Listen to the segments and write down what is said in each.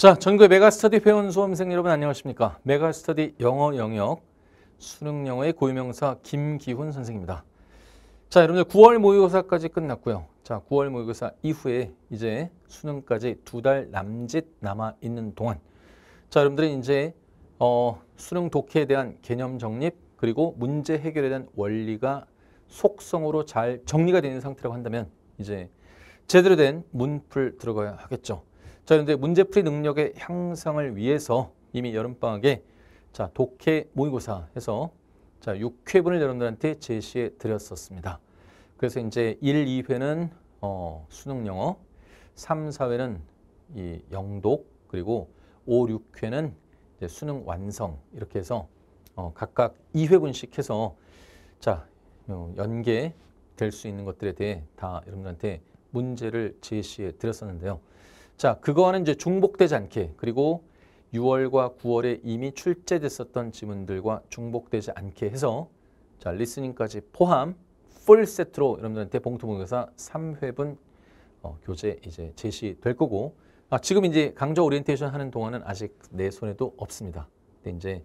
자, 전국의 메가스터디 회원 수험생 여러분 안녕하십니까? 메가스터디 영어 영역 수능 영어의 고유명사 김기훈 선생입니다. 자, 여러분들 9월 모의고사까지 끝났고요. 자, 9월 모의고사 이후에 이제 수능까지 두 달 남짓 남아 있는 동안 자, 여러분들이 이제 어, 수능 독해에 대한 개념 정립 그리고 문제 해결에 대한 원리가 속성으로 잘 정리가 되는 상태라고 한다면 이제 제대로 된 문풀 들어가야 하겠죠. 자, 그런데 문제풀이 능력의 향상을 위해서 이미 여름방학에 자, 독해 모의고사 해서 자, 6회분을 여러분들한테 제시해 드렸었습니다. 그래서 이제 1, 2회는 어, 수능 영어, 3, 4회는 이 영독, 그리고 5, 6회는 이제 수능 완성 이렇게 해서 어, 각각 2회분씩 해서 자, 어, 연계 될 수 있는 것들에 대해 다 여러분들한테 문제를 제시해 드렸었는데요. 자, 그거와는 이제 중복되지 않게 그리고 6월과 9월에 이미 출제됐었던 지문들과 중복되지 않게 해서 자, 리스닝까지 포함 풀 세트로 여러분들한테 봉투 모의고사 3회분 어, 교재 이제 제시될 거고 아, 지금 이제 강좌 오리엔테이션 하는 동안은 아직 내 손에도 없습니다. 근데 이제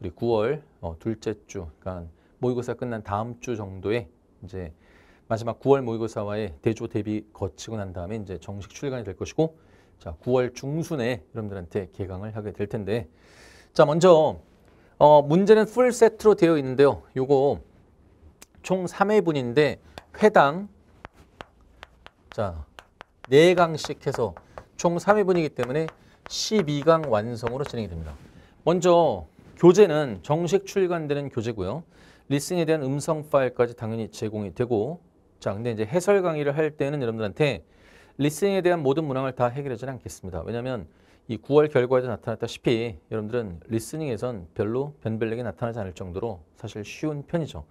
우리 9월 어, 둘째 주 그러니까 모의고사 끝난 다음 주 정도에 이제 마지막 9월 모의고사와의 대조 대비 거치고 난 다음에 이제 정식 출간이 될 것이고 자, 9월 중순에 여러분들한테 개강을 하게 될 텐데 자, 먼저 어, 문제는 풀 세트로 되어 있는데요. 요거 총 3회분인데 회당 자, 4강씩 해서 총 3회분이기 때문에 12강 완성으로 진행이 됩니다. 먼저 교재는 정식 출간되는 교재고요. 리슨에 대한 음성 파일까지 당연히 제공이 되고 자, 근데 이제 해설 강의를 할 때는 여러분들한테 리스닝에 대한 모든 문항을 다 해결하지는 않겠습니다. 왜냐하면 이 9월 결과에도 나타났다시피 여러분들은 리스닝에선 별로 변별력이 나타나지 않을 정도로 사실 쉬운 편이죠.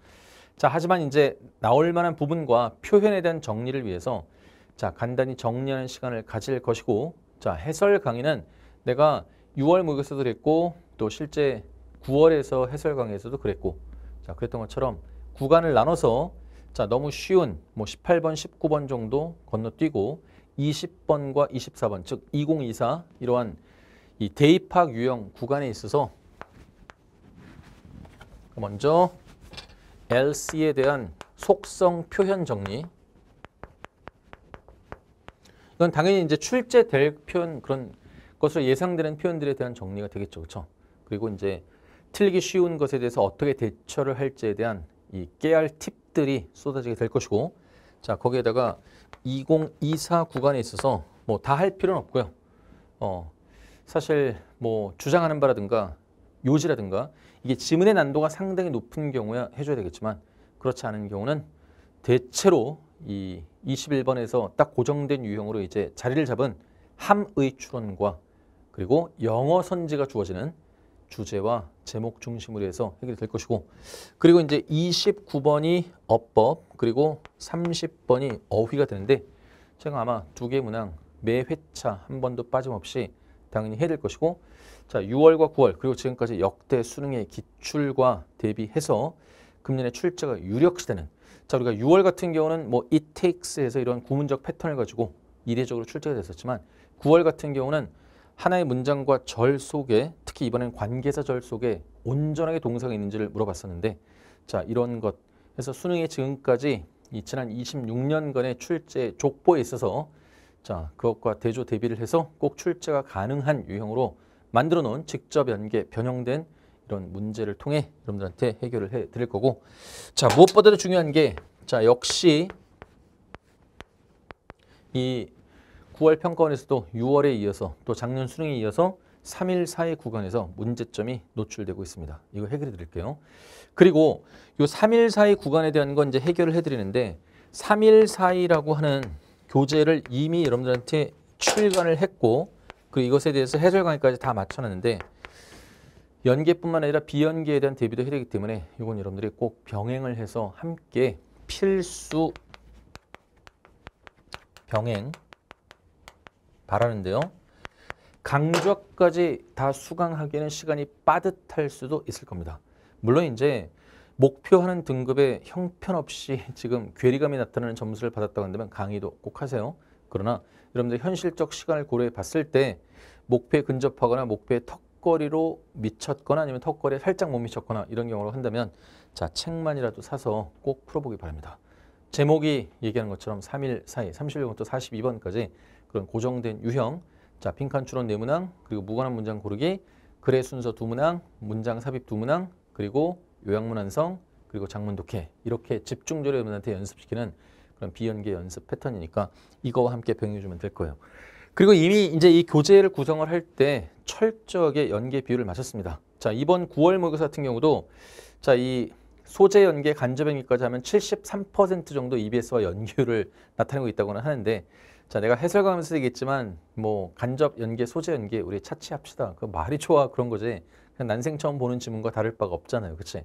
자, 하지만 이제 나올 만한 부분과 표현에 대한 정리를 위해서 자, 간단히 정리하는 시간을 가질 것이고 자, 해설 강의는 내가 6월 모의고사도 그랬고 또 실제 9월에서 해설 강의에서도 그랬고 자, 그랬던 것처럼 구간을 나눠서 자, 너무 쉬운 뭐 18번, 19번 정도 건너뛰고 20번과 24번 즉 2024 이러한 이 대입학 유형 구간에 있어서 먼저 LC에 대한 속성 표현 정리 이건 당연히 이제 출제될 표현 그런 것으로 예상되는 표현들에 대한 정리가 되겠죠. 그렇죠? 그리고 이제 틀리기 쉬운 것에 대해서 어떻게 대처를 할지에 대한 이 깨알 팁들이 쏟아지게 될 것이고 자, 거기에다가 2024 구간에 있어서 뭐 다 할 필요는 없고요. 어, 사실 뭐 주장하는 바라든가 요지라든가 이게 지문의 난도가 상당히 높은 경우야 해줘야 되겠지만 그렇지 않은 경우는 대체로 이 21번에서 딱 고정된 유형으로 이제 자리를 잡은 함의 추론과 그리고 영어 선지가 주어지는 주제와 제목 중심으로 해서 해결이 될 것이고 그리고 이제 29번이 어법 그리고 30번이 어휘가 되는데 제가 아마 두 개 문항 매 회차 한 번도 빠짐없이 당연히 해야 될 것이고 자 6월과 9월 그리고 지금까지 역대 수능의 기출과 대비해서 금년에 출제가 유력시되는 자 우리가 6월 같은 경우는 뭐 it takes에서 이런 구문적 패턴을 가지고 이례적으로 출제가 됐었지만 9월 같은 경우는 하나의 문장과 절 속에 특히 이번엔 관계사 절 속에 온전하게 동사가 있는지를 물어봤었는데 자 이런 것해서수능에 지금까지 이 지난 26년간의 출제 족보에 있어서 자 그것과 대조 대비를 해서 꼭 출제가 가능한 유형으로 만들어 놓은 직접 연계 변형된 이런 문제를 통해 여러분들한테 해결을 해 드릴 거고 자 무엇보다도 중요한 게자 역시 이 9월 평가원에서도 6월에 이어서 또 작년 수능에 이어서 3일 사이 구간에서 문제점이 노출되고 있습니다. 이거 해결해 드릴게요. 그리고 요 3일 사이 구간에 대한 건 이제 해결을 해 드리는데 3일 사이라고 하는 교재를 이미 여러분들한테 출간을 했고 그 이것에 대해서 해설 강의까지 다 맞춰놨는데 연계뿐만 아니라 비연계에 대한 대비도 해야 되기 때문에 이건 여러분들이 꼭 병행을 해서 함께 필수 병행 바라는데요. 강좌까지 다 수강하기에는 시간이 빠듯할 수도 있을 겁니다. 물론 이제 목표하는 등급에 형편없이 지금 괴리감이 나타나는 점수를 받았다고 한다면 강의도 꼭 하세요. 그러나 여러분들 현실적 시간을 고려해 봤을 때 목표에 근접하거나 목표에 턱걸이로 미쳤거나 아니면 턱걸이에 살짝 못 미쳤거나 이런 경우로 한다면 자 책만이라도 사서 꼭 풀어보기 바랍니다. 제목이 얘기하는 것처럼 3일 사이 31번부터 42번까지 그런 고정된 유형 자 빈칸 추론 네 문항 그리고 무관한 문장 고르기 글의 순서 두 문항 문장 삽입 두 문항 그리고 요약문 완성 그리고 장문 독해 이렇게 집중적으로 여러분한테 연습시키는 그런 비연계 연습 패턴이니까 이거와 함께 병행해주면 될 거예요. 그리고 이미 이제 이 교재를 구성을 할 때 철저하게 연계 비율을 맞췄습니다. 자 이번 9월 모의고사 같은 경우도 자이 소재 연계, 간접 연계까지 하면 73% 정도 EBS와 연계율을 나타내고 있다고는 하는데 자 내가 해설가면서 얘기했지만 뭐 간접 연계, 소재 연계 우리 차치합시다. 그 말이 좋아 그런 거지. 그냥 난생 처음 보는 지문과 다를 바가 없잖아요. 그치?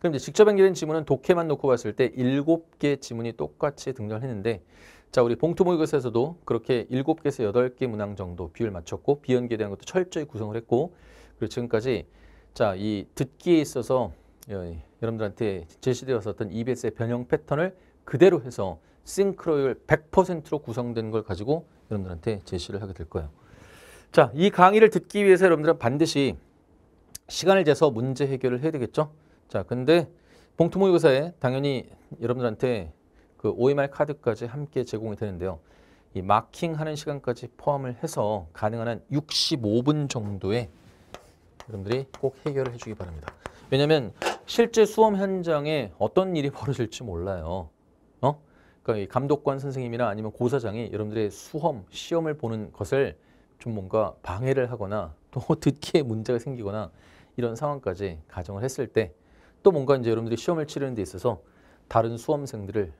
그럼 이제 직접 연결된 지문은 독해만 놓고 봤을 때 7개 지문이 똑같이 등장을 했는데 자 우리 봉투 모의고사에서도 그렇게 7개에서 8개 문항 정도 비율 맞췄고 비연계에 대한 것도 철저히 구성을 했고 그리고 지금까지 자 이 듣기에 있어서 예, 예. 여러분들한테 제시되어서 어떤 EBS의 변형 패턴을 그대로 해서 싱크로율 100%로 구성된 걸 가지고 여러분들한테 제시를 하게 될 거예요. 자, 이 강의를 듣기 위해서 여러분들은 반드시 시간을 재서 문제 해결을 해야 되겠죠? 자, 근데 봉투 모의고사에 당연히 여러분들한테 그 OMR 카드까지 함께 제공이 되는데요. 이 마킹하는 시간까지 포함을 해서 가능한 한 65분 정도에 여러분들이 꼭 해결을 해주기 바랍니다. 왜냐하면 실제 수험 현장에 어떤 일이 벌어질지 몰라요. 어? 그러니까 감독관 선생님이나 아니면 고사장이 여러분들의 수험, 시험을 보는 것을 좀 뭔가 방해를 하거나 또 듣기에 문제가 생기거나 이런 상황까지 가정을 했을 때 또 뭔가 이제 여러분들이 시험을 치르는 데 있어서 다른 수험생들을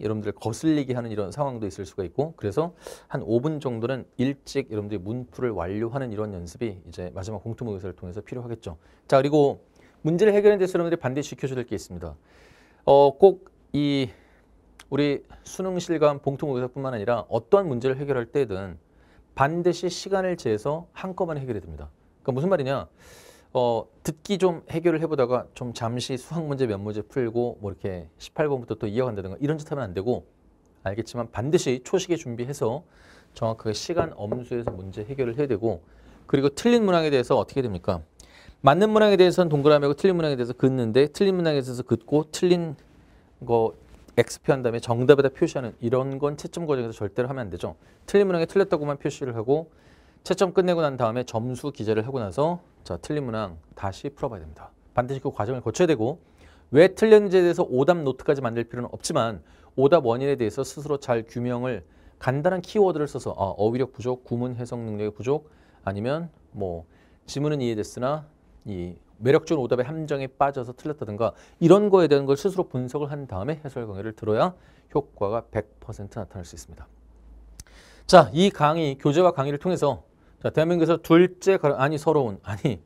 여러분들을 거슬리게 하는 이런 상황도 있을 수가 있고 그래서 한 5분 정도는 일찍 여러분들이 문풀을 완료하는 이런 연습이 이제 마지막 공투 모의사를 통해서 필요하겠죠. 자 그리고 문제를 해결해는 데서 여러분들이 반드시 지켜줘될게 있습니다. 어, 꼭 이 우리 수능 실감 봉통 의사뿐만 아니라 어떠한 문제를 해결할 때든 반드시 시간을 재서 한꺼번에 해결해야 됩니다. 그러니까 무슨 말이냐? 어, 듣기 좀 해결을 해보다가 좀 잠시 수학 문제 몇 문제 풀고 뭐 이렇게 18번부터 또 이어간다든가 이런 짓 하면 안 되고 알겠지만 반드시 초식에 준비해서 정확하게 시간 엄수해서 문제 해결을 해야 되고 그리고 틀린 문항에 대해서 어떻게 됩니까? 맞는 문항에 대해서는 동그라미 하고 틀린 문항에 대해서 긋는데 틀린 문항에 대해서 긋고 틀린 거 X표한 다음에 정답에다 표시하는 이런 건 채점 과정에서 절대로 하면 안 되죠. 틀린 문항에 틀렸다고만 표시를 하고 채점 끝내고 난 다음에 점수 기재를 하고 나서 자 틀린 문항 다시 풀어봐야 됩니다. 반드시 그 과정을 거쳐야 되고 왜 틀렸는지에 대해서 오답 노트까지 만들 필요는 없지만 오답 원인에 대해서 스스로 잘 규명을 간단한 키워드를 써서 어, 어휘력 부족, 구문 해석 능력의 부족 아니면 뭐 지문은 이해됐으나 이 매력적인 오답의 함정에 빠져서 틀렸다든가 이런 거에 대한 걸 스스로 분석을 한 다음에 해설 강의를 들어야 효과가 100% 나타날 수 있습니다. 자, 이 강의, 교재와 강의를 통해서 자, 대한민국에서 둘째 아니 서러운 아니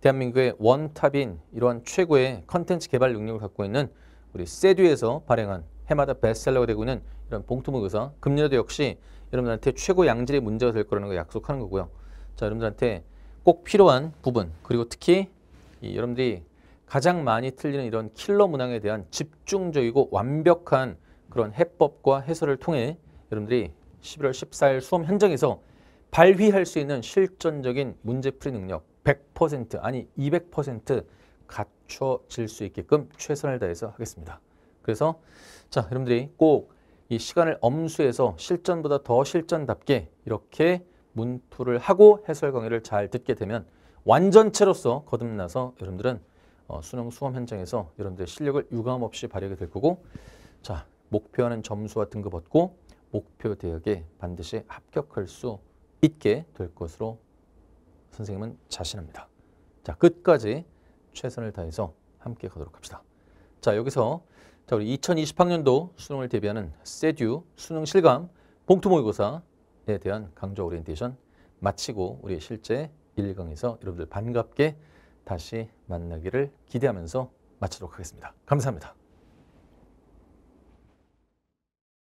대한민국의 원탑인 이러한 최고의 컨텐츠 개발 능력을 갖고 있는 우리 세듀에서 발행한 해마다 베스트셀러가 되고 있는 이런 봉투 모교사 금년에도 역시 여러분들한테 최고 양질의 문제가 될 거라는 걸 약속하는 거고요. 자, 여러분들한테 꼭 필요한 부분 그리고 특히 여러분들이 가장 많이 틀리는 이런 킬러 문항에 대한 집중적이고 완벽한 그런 해법과 해설을 통해 여러분들이 11월 14일 수험 현장에서 발휘할 수 있는 실전적인 문제풀이 능력 100% 아니 200% 갖춰질 수 있게끔 최선을 다해서 하겠습니다. 그래서 자 여러분들이 꼭 이 시간을 엄수해서 실전보다 더 실전답게 이렇게 문풀을 하고 해설 강의를 잘 듣게 되면 완전체로서 거듭나서 여러분들은 어, 수능 수험 현장에서 여러분들의 실력을 유감없이 발휘하게 될 거고 자 목표하는 점수와 등급 얻고 목표 대역에 반드시 합격할 수 있게 될 것으로 선생님은 자신합니다. 자 끝까지 최선을 다해서 함께 가도록 합시다. 자 여기서 자 우리 2020학년도 수능을 대비하는 세듀 수능 실감 봉투 모의고사 대한 강조 오리엔테이션 마치고 우리 실제 1, 강에서 여러분들 반갑게 다시 만나기를 기대하면서 마치도록 하겠습니다. 감사합니다.